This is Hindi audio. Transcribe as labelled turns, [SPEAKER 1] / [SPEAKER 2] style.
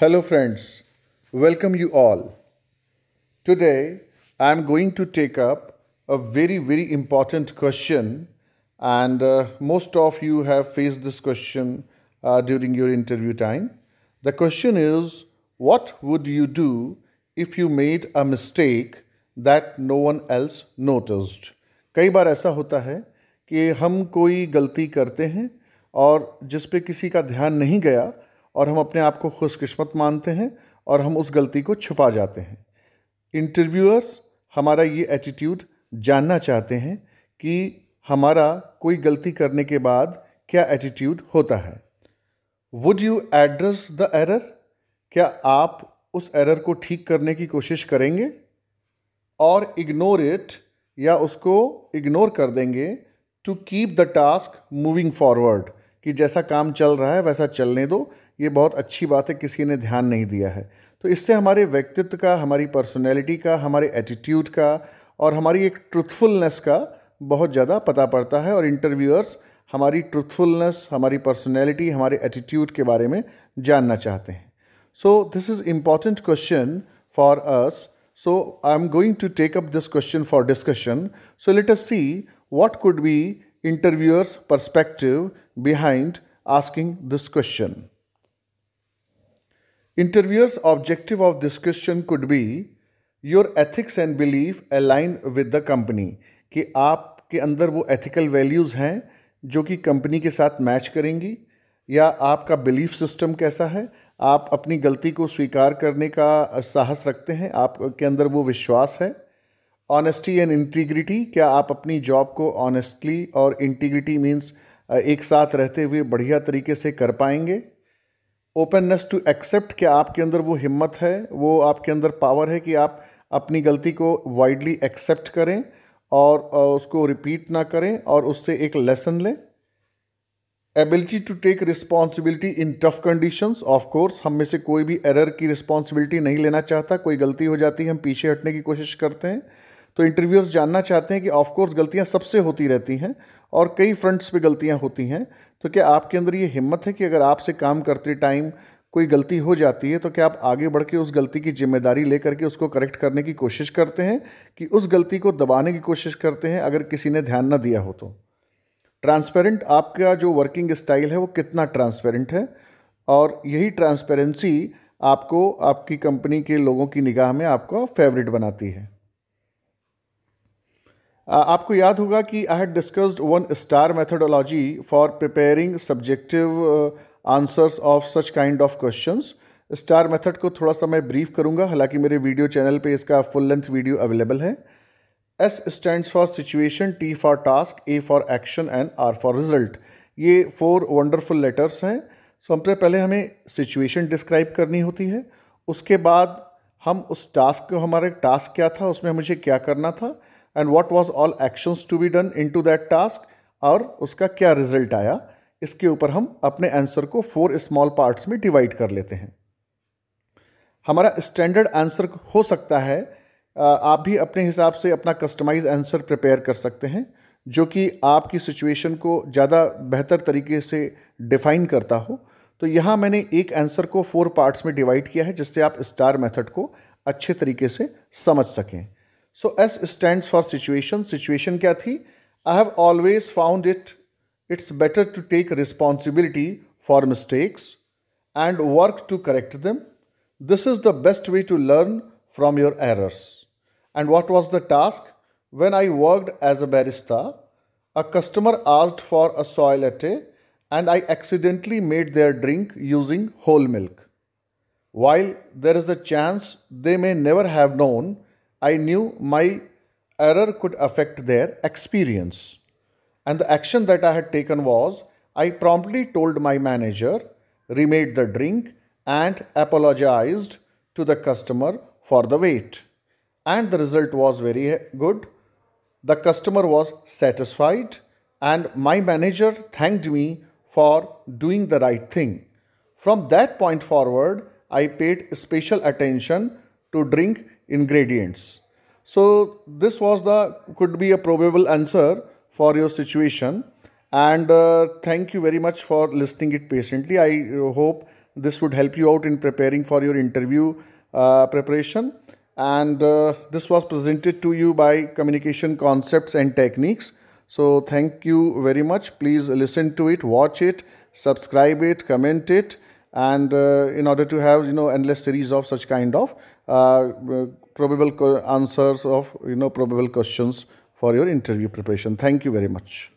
[SPEAKER 1] Hello, friends. Welcome you all. Today, I am going to take up a very, very important question, and uh, most of you have faced this question uh, during your interview time. The question is What would you do if you made a mistake that no one else noticed? कई बार ऐसा होता है कि हम कोई गलती करते हैं और जिस पे किसी का ध्यान नहीं गया और हम अपने आप को खुशकिस्मत मानते हैं और हम उस गलती को छुपा जाते हैं इंटरव्यूअर्स हमारा ये एटीट्यूड जानना चाहते हैं कि हमारा कोई गलती करने के बाद क्या एटीट्यूड होता है would you address the error क्या आप उस एरर को ठीक करने की कोशिश करेंगे और इग्नोर इट या उसको इग्नोर कर देंगे to keep the task moving forward कि जैसा काम चल रहा है वैसा चलने दो ये बहुत अच्छी बात है किसी ने ध्यान नहीं दिया है तो इससे हमारे व्यक्तित्व का हमारी पर्सनैलिटी का हमारे एटीट्यूड का और हमारी एक ट्रूथफुलनेस का बहुत ज़्यादा पता पड़ता है और इंटरव्यूअर्स हमारी ट्रूथफुलनेस हमारी पर्सनैलिटी हमारे एटीट्यूड के बारे में जानना चाहते हैं so this is important question for us so I am going to take up this question for discussion so let us see what could be interviewer's perspective behind asking this question Interviewer's objective of this question could be your ethics and belief align with the company कि आपके अंदर वो एथिकल वैल्यूज़ हैं जो कि कंपनी के साथ मैच करेंगी या आपका बिलीफ सिस्टम कैसा है आप अपनी गलती को स्वीकार करने का साहस रखते हैं आपके अंदर वो विश्वास है ऑनेस्टी एंड इंटीग्रिटी क्या आप अपनी जॉब को ऑनेस्टली और इंटीग्रिटी मीन्स एक साथ रहते हुए बढ़िया तरीके से कर पाएंगे ओपननेस टू एक्सेप्ट कि आपके अंदर वो हिम्मत है वो आपके अंदर पावर है कि आप अपनी गलती को वाइडली एक्सेप्ट करें और उसको रिपीट ना करें और उससे एक लेसन लें ability to take responsibility in tough conditions of course हम में से कोई भी एरर की रिस्पॉन्सिबिलिटी नहीं लेना चाहता कोई गलती हो जाती है हम पीछे हटने की कोशिश करते हैं तो इंटरव्यूअर्स जानना चाहते हैं कि ऑफ कोर्स गलतियां सबसे होती रहती हैं और कई फ्रंट्स पे गलतियां होती हैं तो क्या आपके अंदर ये हिम्मत है कि अगर आपसे काम करते टाइम कोई गलती हो जाती है तो क्या आप आगे बढ़ के उस गलती की जिम्मेदारी ले करके उसको करेक्ट करने की कोशिश करते हैं कि उस गलती को दबाने की कोशिश करते हैं अगर किसी ने ध्यान ना दिया हो तो ट्रांसपेरेंट आपका जो वर्किंग स्टाइल है वो कितना ट्रांसपेरेंट है और यही ट्रांसपेरेंसी आपको आपकी कंपनी के लोगों की निगाह में आपका फेवरेट बनाती है Uh, आपको याद होगा कि I had discussed one star methodology for preparing subjective answers of such kind of questions star method को थोड़ा सा मैं ब्रीफ करूंगा हालांकि मेरे वीडियो चैनल पे इसका फुल लेंथ वीडियो अवेलेबल है S stands for situation T for task A for action and R for result ये फोर वंडरफुल लेटर्स हैं सो हमसे पहले हमें सिचुएशन डिस्क्राइब करनी होती है उसके बाद हम उस टास्क को हमारे टास्क क्या था उसमें मुझे क्या करना था and what was all actions to be done in to that task और उसका क्या रिजल्ट आया इसके ऊपर हम अपने आंसर को फोर स्मॉल पार्ट्स में डिवाइड कर लेते हैं हमारा स्टैंडर्ड आंसर हो सकता है आप भी अपने हिसाब से अपना कस्टमाइज आंसर प्रिपेयर कर सकते हैं जो कि आपकी सिचुएशन को ज़्यादा बेहतर तरीके से डिफाइन करता हो तो यहाँ मैंने एक आंसर को फोर पार्ट्स में डिवाइड किया है जिससे आप स्टार मेथड को अच्छे तरीके से समझ सकें So S stands for Situation? Situation क्या थी I have always found it it's better to take responsibility for mistakes and work to correct them. This is the best way to learn from your errors. And what was the task? When I worked as a barista, a customer asked for a soy latte and I accidentally made their drink using whole milk. While there is a chance they may never have known I knew my error could affect their experience. And the action that I had taken was I promptly told my manager, remade the drink, and apologized to the customer for the wait. And the result was very good. The customer was satisfied, and my manager thanked me for doing the right thing. From that point forward, I paid special attention to drink ingredients. So this was the could be a probable answer for your situation and uh, thank you very much for listening it patiently. I uh, hope this would help you out in preparing for your interview uh, preparation and uh, this was presented to you by communication concepts and techniques. So thank you very much. Please listen to it, watch it, subscribe it, comment it and uh, in order to have you know endless series of such kind of uh, probable answers of you know probable questions for your interview preparation. Thank you very much.